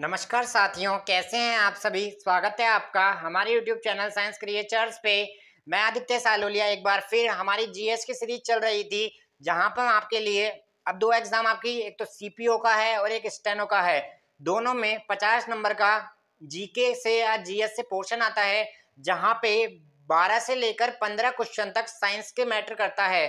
नमस्कार साथियों कैसे हैं आप सभी स्वागत है आपका हमारे YouTube चैनल साइंस क्रिएटर्स पे मैं आदित्य सालोलिया एक बार फिर हमारी जीएस की सीरीज चल रही थी जहां पर आपके लिए अब दो एग्जाम आपकी एक तो सीपीओ का है और एक स्टेनो का है दोनों में पचास नंबर का जीके से या जीएस से पोर्शन आता है जहाँ पे बारह से लेकर पंद्रह क्वेश्चन तक साइंस के मैटर करता है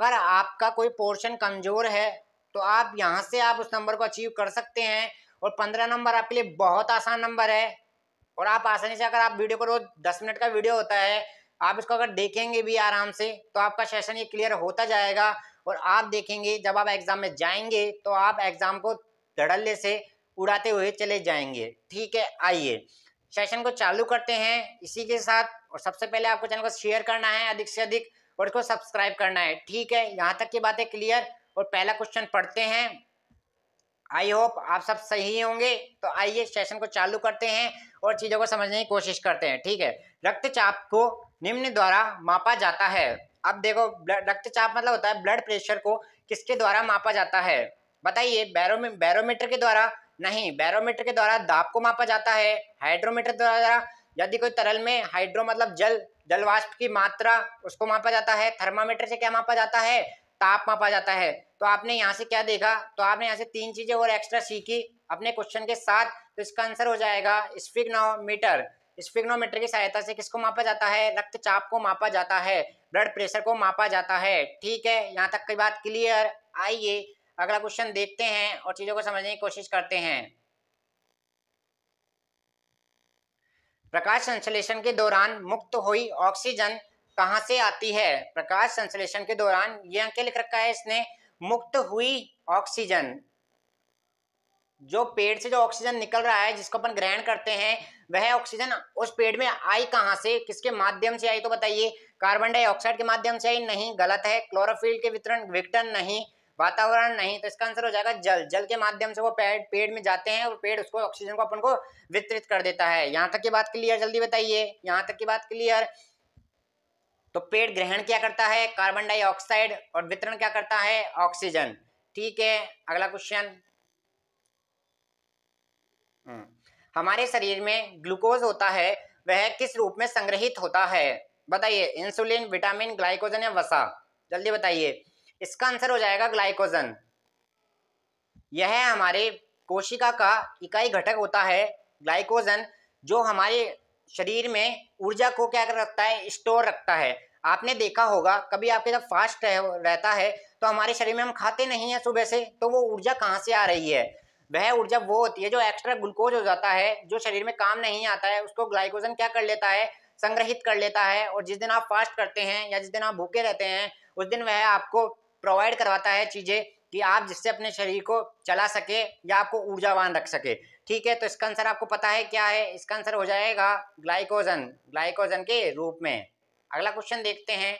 अगर आपका कोई पोर्शन कमज़ोर है तो आप यहाँ से आप उस नंबर को अचीव कर सकते हैं और पंद्रह नंबर आपके लिए बहुत आसान नंबर है और आप आसानी से अगर आप वीडियो को रोज दस मिनट का वीडियो होता है आप इसको अगर देखेंगे भी आराम से तो आपका सेशन ये क्लियर होता जाएगा और आप देखेंगे जब आप एग्ज़ाम में जाएंगे तो आप एग्ज़ाम को धड़ल्ले से उड़ाते हुए चले जाएंगे ठीक है आइए सेशन को चालू करते हैं इसी के साथ और सबसे पहले आपको चैनल को शेयर करना है अधिक से अधिक और इसको सब्सक्राइब करना है ठीक है यहाँ तक की बातें क्लियर और पहला क्वेश्चन पढ़ते हैं आई होप आप सब सही होंगे तो आइए सेशन को चालू करते हैं और चीज़ों को समझने की कोशिश करते हैं ठीक है रक्तचाप को निम्न द्वारा मापा जाता है अब देखो रक्तचाप मतलब होता है ब्लड प्रेशर को किसके द्वारा मापा जाता है बताइए बैरोमी बैरोमीटर के द्वारा नहीं बैरोमीटर के द्वारा दाब को मापा जाता है हाइड्रोमीटर द्वारा यदि कोई तरल में हाइड्रो मतलब जल जलवाष्प की मात्रा उसको मापा जाता है थर्मामीटर से क्या मापा जाता है ताप मापा जाता है तो आपने यहाँ से क्या देखा तो आपने यहाँ से तीन चीजें और एक्स्ट्रा सीखी अपने क्वेश्चन के साथ तो इसका आंसर हो जाएगा स्पिग्नोमीटर स्पिग्नोमीटर की सहायता से किसको मापा जाता है रक्तचाप को मापा जाता है ब्लड प्रेशर को मापा जाता है ठीक है यहाँ तक की बात क्लियर आइए अगला क्वेश्चन देखते हैं और चीजों को समझने की कोशिश करते हैं प्रकाश संश्लेषण के दौरान मुक्त हुई ऑक्सीजन कहाँ से आती है प्रकाश संश्लेषण के दौरान ये अंक लिख रखा है इसने मुक्त हुई ऑक्सीजन जो पेड़ से जो ऑक्सीजन निकल रहा है जिसको अपन ग्रहण करते हैं वह ऑक्सीजन उस पेड़ में आई कहाँ से किसके माध्यम से आई तो बताइए कार्बन डाइऑक्साइड के माध्यम से आई नहीं गलत है क्लोरोफिल के वितरण विघटन नहीं वातावरण नहीं तो इसका आंसर हो जाएगा जल जल के माध्यम से वो पेड़ पेड़ में जाते हैं और पेड़ उसको ऑक्सीजन को अपन को वितरित कर देता है यहाँ तक की बात क्लियर जल्दी बताइए यहाँ तक की बात क्लियर तो पेड़ ग्रहण क्या करता है कार्बन डाइऑक्साइड और वितरण क्या करता है ऑक्सीजन ठीक है अगला क्वेश्चन हम्म, हमारे शरीर में ग्लूकोज होता है वह किस रूप में संग्रहित होता है बताइए इंसुलिन विटामिन ग्लाइकोजन या वसा जल्दी बताइए इसका आंसर हो जाएगा ग्लाइकोजन यह हमारे कोशिका का इकाई घटक होता है ग्लाइकोजन जो हमारे शरीर में ऊर्जा को क्या कर रखता है स्टोर रखता है आपने देखा होगा कभी आपके जब फास्ट रह, रहता है तो हमारे शरीर में हम खाते नहीं हैं सुबह से तो वो ऊर्जा कहाँ से आ रही है वह ऊर्जा वो होती है जो एक्स्ट्रा ग्लूकोज हो जाता है जो शरीर में काम नहीं आता है उसको ग्लाइकोजन क्या कर लेता है संग्रहित कर लेता है और जिस दिन आप फास्ट करते हैं या जिस दिन आप भूखे रहते हैं उस दिन वह आपको प्रोवाइड करवाता है चीज़ें कि आप जिससे अपने शरीर को चला सके या आपको ऊर्जावान रख सके ठीक है तो इसका आंसर आपको पता है क्या है इसका आंसर हो जाएगा ग्लाइकोजन ग्लाइकोजन के रूप में अगला क्वेश्चन देखते हैं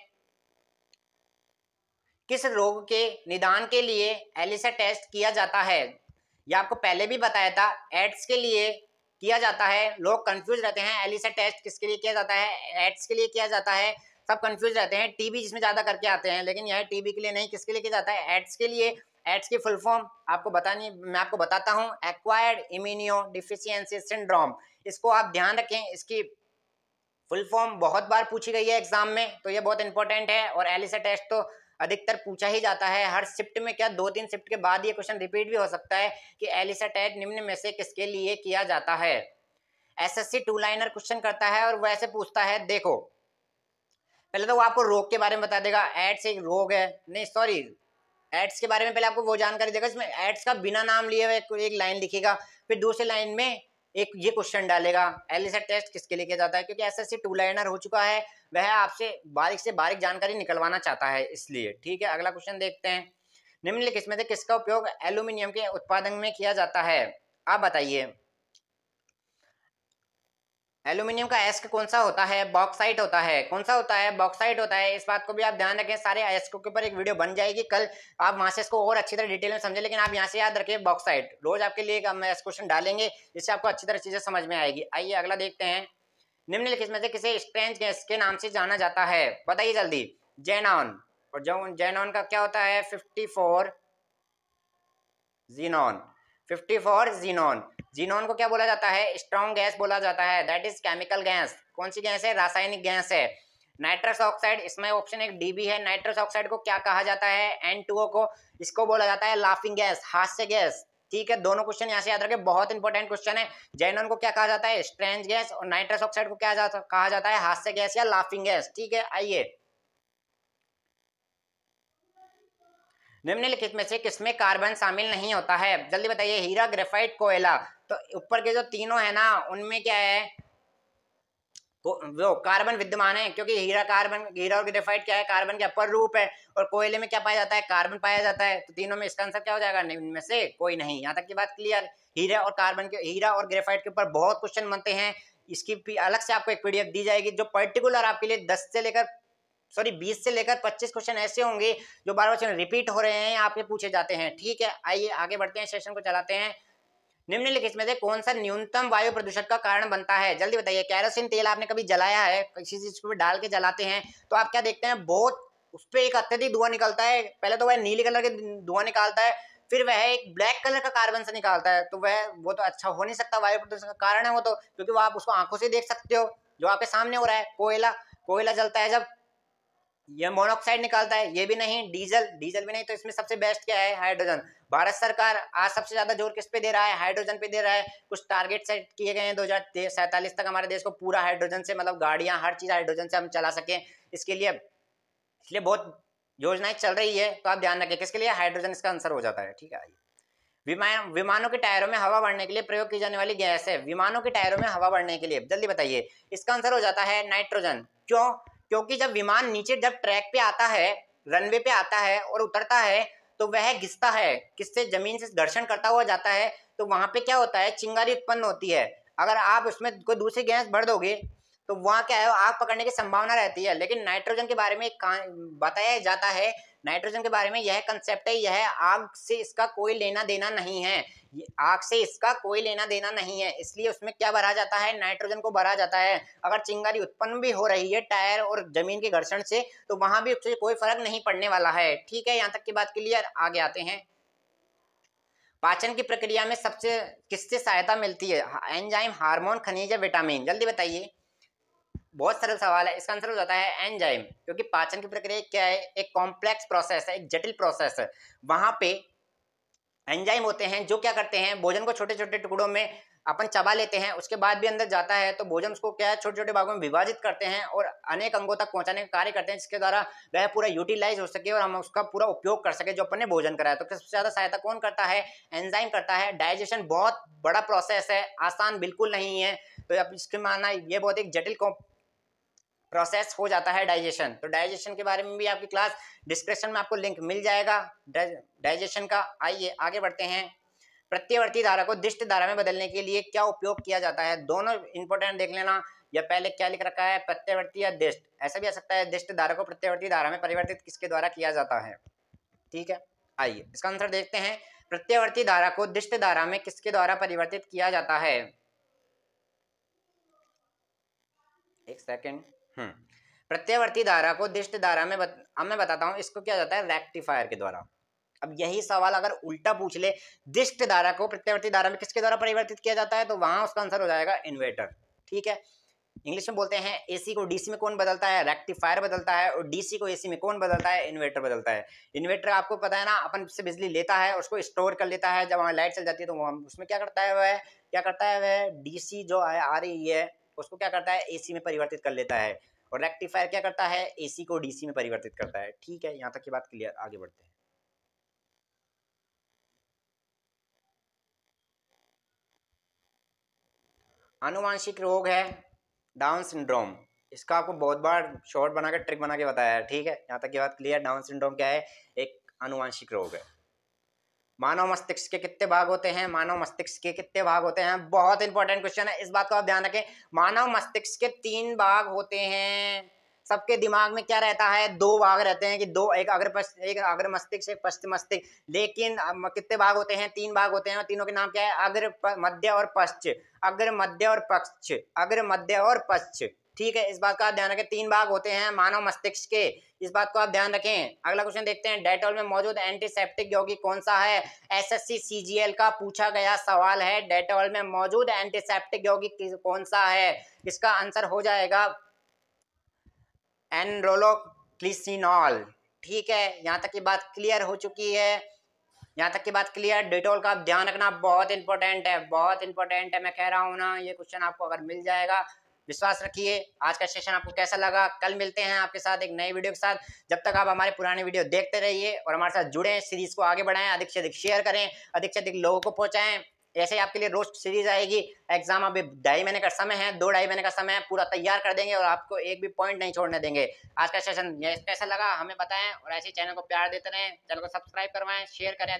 किस रोग के निदान के लिए एलिसा टेस्ट किया जाता है यह आपको पहले भी बताया था एड्स के लिए किया जाता है लोग कंफ्यूज रहते हैं एलिसा टेस्ट किसके लिए किया जाता है एड्स के लिए किया जाता है सब कंफ्यूज रहते हैं टीबी जिसमें ज़्यादा करके आते हैं लेकिन यह टीबी के लिए नहीं किसके लिए किया जाता है एड्स के लिए एड्स की फुल फॉर्म आपको बतानी मैं आपको बताता हूँ एक्वायर्ड इम्यूनियो डिफिशियंसी सिंड्रोम इसको आप ध्यान रखें इसकी फुल फॉर्म बहुत बार पूछी गई है एग्जाम में तो ये बहुत इंपॉर्टेंट है और एलिसा टेस्ट तो अधिकतर पूछा ही जाता है हर शिफ्ट में क्या दो तीन शिफ्ट के बाद ये क्वेश्चन रिपीट भी हो सकता है कि एलिसा टेस्ट निम्न में से किसके लिए किया जाता है सी टू लाइनर क्वेश्चन करता है और वैसे पूछता है देखो पहले तो वो आपको रोग के बारे में बता देगा एड्स एक रोग है नहीं सॉरी एड्स के बारे में पहले आपको वो जानकारी देगा इसमें एड्स का बिना नाम लिए हुए एक लाइन लिखेगा फिर दूसरी लाइन में एक ये क्वेश्चन डालेगा एलिसा टेस्ट किसके लिए किया जाता है क्योंकि एस एस टू लाइनर हो चुका है वह आपसे बारीक से बारीक जानकारी निकलवाना चाहता है इसलिए ठीक है अगला क्वेश्चन देखते हैं निम्नलिखित में से किसका उपयोग एल्यूमिनियम के उत्पादन में किया जाता है आप बताइए एल्यूमिनियम का एस्क कौन सा होता है बॉक्साइट होता है कौन सा होता है बॉक्साइट होता है इस बात को भी आप ध्यान रखें सारे एस्कों के ऊपर एक वीडियो बन जाएगी कल आप वहाँ से इसको और अच्छी तरह डिटेल में समझें लेकिन आप यहाँ से याद रखिए बॉक्साइट रोज आपके लिए हम एस क्वेश्चन डालेंगे जिससे आपको अच्छी तरह चीजें समझ में आएगी आइए अगला देखते हैं निम्नलिखित में से किसे स्ट्रेंज गैस के नाम से जाना जाता है बताइए जल्दी जेनॉन और जो जेनॉन का क्या होता है fifty four xenon fifty four xenon xenon को क्या बोला जाता है स्ट्रॉन्ग गैस बोला जाता है दैट इज केमिकल गैस कौन सी गैस है रासायनिक गैस है नाइट्रस ऑक्साइड इसमें ऑप्शन एक डी बी है नाइट्रस ऑक्साइड को क्या कहा जाता है एन को इसको बोला जाता है लाफिंग गैस हास्य गैस ठीक है दोनों क्वेश्चन यहाँ से याद रखें बहुत इंपॉर्टेंट क्वेश्चन है जैनोन को क्या कहा जाता है स्ट्रेंज गैस और नाइट्रस ऑक्साइड को क्या कहा जाता है हास्य गैस या लाफिंग गैस ठीक है आइए निम्नलिखित में से किसमें कार्बन शामिल नहीं होता है जल्दी बताइए हीरा ग्रेफाइट कोयला तो ऊपर के जो तीनों है ना उनमें क्या है वो कार्बन विद्यमान है क्योंकि हीरा कार्बन हीरा और ग्रेफाइट क्या है कार्बन के अपर रूप है और कोयले में क्या पाया जाता है कार्बन पाया जाता है तो तीनों में इसका आंसर क्या हो जाएगा इनमें से कोई नहीं यहाँ तक की बात क्लियर हीरा और कार्बन के हीरा और ग्रेफाइट के ऊपर बहुत क्वेश्चन बनते हैं इसकी अलग से आपको एक पीडीएफ दी जाएगी जो पर्टिकुलर आपके लिए दस से लेकर सॉरी बीस से लेकर पच्चीस क्वेश्चन ऐसे होंगे जो बार बार रिपीट हो रहे हैं आपके पूछे जाते हैं ठीक है आइए आगे बढ़ते हैं सेशन को चलाते हैं निम्नलिखित में से कौन सा न्यूनतम वायु प्रदूषण का कारण बनता है जल्दी बताइए कैरोसिन तेल आपने कभी जलाया है किसी चीज को भी डाल के जलाते हैं तो आप क्या देखते हैं बहुत उस पर एक अत्यधिक धुआं निकलता है पहले तो वह नीले कलर के धुआं निकालता है फिर वह एक ब्लैक कलर का कार्बन से निकालता है तो वह वो तो अच्छा हो नहीं सकता वायु प्रदूषण का कारण है वो तो क्योंकि वो आप उसको आंखों से देख सकते हो जो आपके सामने हो रहा है कोयला कोयला जलता है जब ये मोनोक्साइड निकालता है ये भी नहीं डीजल डीजल भी नहीं तो इसमें सबसे बेस्ट क्या है हाइड्रोजन भारत सरकार आज सबसे ज्यादा जोर किस पे दे रहा है हाइड्रोजन पे दे रहा है कुछ टारगेट सेट किए गए हैं दो तक हमारे देश को पूरा हाइड्रोजन से मतलब गाड़ियां हर चीज हाइड्रोजन से हम चला सके इसके लिए इसलिए बहुत योजनाएं चल रही है तो आप ध्यान रखें किसके लिए हाइड्रोजन इसका आंसर हो जाता है ठीक है विमान विमानों के टायरों में हवा बढ़ने के लिए प्रयोग की जाने वाली गैस है विमानों के टायरों में हवा बढ़ने के लिए जल्दी बताइए इसका आंसर हो जाता है नाइट्रोजन क्यों क्योंकि जब विमान नीचे जब ट्रैक पे आता है रनवे पे आता है और उतरता है तो वह घिसता है किससे जमीन से घर्षण करता हुआ जाता है तो वहां पे क्या होता है चिंगारी उत्पन्न होती है अगर आप उसमें कोई दूसरी गैस भर दोगे तो वहाँ क्या है आग पकड़ने की संभावना रहती है लेकिन नाइट्रोजन के बारे में बताया जाता है नाइट्रोजन के बारे में यह कंसेप्ट है यह आग से इसका कोई लेना देना नहीं है आग से इसका कोई लेना देना नहीं है इसलिए उसमें क्या भरा जाता है नाइट्रोजन को भरा जाता है अगर चिंगारी उत्पन्न भी हो रही है टायर और जमीन के घर्षण से तो वहां भी उससे कोई फर्क नहीं पड़ने वाला है ठीक है यहाँ तक की बात क्लियर आगे आते हैं पाचन की प्रक्रिया में सबसे किससे सहायता मिलती है एंजाइम हार्मोन खनिज या विटामिन जल्दी बताइए बहुत सरल सवाल है इसका आंसर हो जाता है एंजाइम क्योंकि पाचन की प्रक्रिया क्या है एक कॉम्प्लेक्स प्रोसेस है एक जटिल प्रोसेस है वहां पे एंजाइम होते हैं जो क्या करते हैं भोजन को छोटे छोटे टुकड़ों में अपन चबा लेते हैं उसके बाद भी अंदर जाता है तो भोजन उसको क्या है छोटे छोटे भागों में विभाजित करते हैं और अनेक अंगों तक पहुंचाने का कार्य करते हैं जिसके द्वारा वह पूरा यूटिलाइज हो सके और हम उसका पूरा उपयोग कर सके जो अपन ने भोजन कराया तो सबसे ज़्यादा सहायता कौन करता है एंजाइम करता है डाइजेशन बहुत बड़ा प्रोसेस है आसान बिल्कुल नहीं है तो अब इसके मानना ये बहुत एक जटिल प्रोसेस हो जाता है डाइजेशन तो डाइजेशन के बारे में भी आपकी क्लास डिस्क्रिप्शन में आपको लिंक मिल जाएगा डाइजेशन का आइए आगे बढ़ते हैं प्रत्यवर्ती धारा को दिष्ट धारा में बदलने के लिए क्या उपयोग किया जाता है दोनों इंपोर्टेंट देख लेना या पहले क्या लिख रखा है प्रत्यवर्ती या दिष्ट ऐसा भी आ सकता है दिष्ट धारा को प्रत्यवर्ती धारा में परिवर्तित किसके द्वारा किया जाता है ठीक है आइए इसका आंसर देखते हैं प्रत्यवर्ती धारा को दिष्ट धारा में किसके द्वारा परिवर्तित किया जाता है एक सेकेंड हाँ। प्रत्यावर्ती धारा को दिष्ट धारा में बत, अब मैं बताता हूँ इसको क्या जाता है रेक्टिफायर के द्वारा अब यही सवाल अगर उल्टा पूछ ले दिष्ट धारा को प्रत्यावर्ती धारा में किसके द्वारा परिवर्तित किया जाता है तो वहां उसका आंसर हो जाएगा इन्वर्टर ठीक है इंग्लिश में बोलते हैं एसी को डीसी में कौन बदलता है रेक्टिफायर बदलता है और डीसी को एसी में कौन बदलता है इन्वर्टर बदलता है इन्वर्टर आपको पता है ना अपन से बिजली लेता है उसको स्टोर कर लेता है जब वहाँ लाइट चल जाती है तो वहाँ उसमें क्या करता है वह क्या करता है वह डीसी जो आ रही है उसको क्या करता है एसी में परिवर्तित कर लेता है और रेक्टिफायर क्या करता है एसी को डीसी में परिवर्तित करता है ठीक है यहाँ तक की बात क्लियर आगे बढ़ते हैं अनुवांशिक रोग है डाउन सिंड्रोम इसका आपको बहुत बार शॉर्ट बना के ट्रिक बना के बताया है ठीक है यहाँ तक की बात क्लियर डाउन सिंड्रोम क्या है एक अनुवांशिक रोग है मानव मस्तिष्क के कितने भाग होते हैं मानव मस्तिष्क के कितने भाग होते हैं बहुत इंपॉर्टेंट क्वेश्चन है इस बात को आप ध्यान रखें मानव मस्तिष्क के तीन भाग होते हैं सबके दिमाग में क्या रहता है दो भाग रहते हैं कि दो एक अग्र एक अग्र मस्तिष्क एक पश्चिम मस्तिष्क लेकिन कितने भाग होते हैं तीन भाग होते हैं और तीनों के नाम क्या है अग्र मध्य और पश्च अग्र मध्य और पक्ष अग्र मध्य और पश्चिम ठीक है इस बात का ध्यान रखें तीन भाग होते हैं मानव मस्तिष्क के इस बात को आप ध्यान रखें अगला क्वेश्चन देखते हैं डेटोल में मौजूद एंटीसेप्टिक यौगिक कौन सा है एसएससी सीजीएल का पूछा गया सवाल है डेटोल में मौजूद एंटीसेप्टिक यौगिक कौन सा है इसका आंसर हो जाएगा एनरोलोक्लिसिनॉल ठीक है यहाँ तक की बात क्लियर हो चुकी है यहाँ तक की बात क्लियर डिटोल का आप ध्यान रखना बहुत इंपॉर्टेंट है बहुत इंपॉर्टेंट है मैं कह रहा हूँ ना ये क्वेश्चन आपको अगर मिल जाएगा विश्वास रखिए आज का सेशन आपको कैसा लगा कल मिलते हैं आपके साथ एक नए वीडियो के साथ जब तक आप हमारे पुराने वीडियो देखते रहिए और हमारे साथ जुड़े सीरीज को आगे बढ़ाएं अधिक से अधिक शेयर करें अधिक से अधिक लोगों को पहुंचाएं ऐसे ही आपके लिए रोस्ट सीरीज आएगी एग्जाम अभी ढाई महीने का समय है दो ढाई महीने का समय है पूरा तैयार कर देंगे और आपको एक भी पॉइंट नहीं छोड़ने देंगे आज का सेशन कैसा लगा हमें बताएं और ऐसे चैनल को प्यार देते रहें चैनल को सब्सक्राइब करवाएं शेयर करें